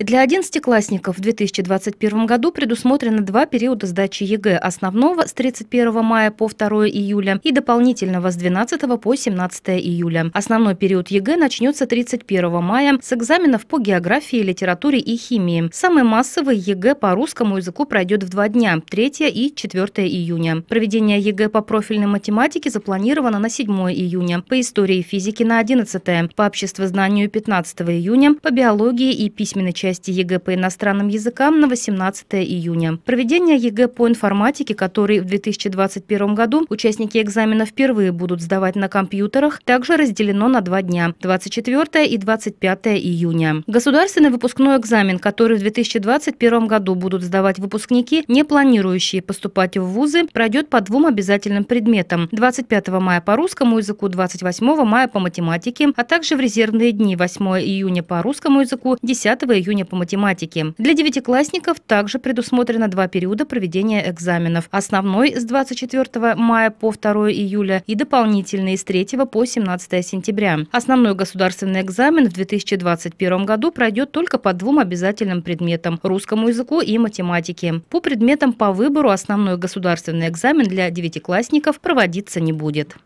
Для одиннадцатиклассников в 2021 году предусмотрено два периода сдачи ЕГЭ – основного с 31 мая по 2 июля и дополнительного с 12 по 17 июля. Основной период ЕГЭ начнется 31 мая с экзаменов по географии, литературе и химии. Самый массовый ЕГЭ по русскому языку пройдет в два дня – 3 и 4 июня. Проведение ЕГЭ по профильной математике запланировано на 7 июня, по истории и физике на 11, по обществознанию – 15 июня, по биологии и письменной части части ЕГЭ по иностранным языкам на 18 июня. Проведение ЕГЭ по информатике, который в 2021 году участники экзамена впервые будут сдавать на компьютерах, также разделено на два дня – 24 и 25 июня. Государственный выпускной экзамен, который в 2021 году будут сдавать выпускники, не планирующие поступать в вузы, пройдет по двум обязательным предметам – 25 мая по русскому языку, 28 мая по математике, а также в резервные дни 8 июня по русскому языку, 10 июня обучения по математике. Для девятиклассников также предусмотрено два периода проведения экзаменов. Основной с 24 мая по 2 июля и дополнительный с 3 по 17 сентября. Основной государственный экзамен в 2021 году пройдет только по двум обязательным предметам – русскому языку и математике. По предметам по выбору основной государственный экзамен для девятиклассников проводиться не будет.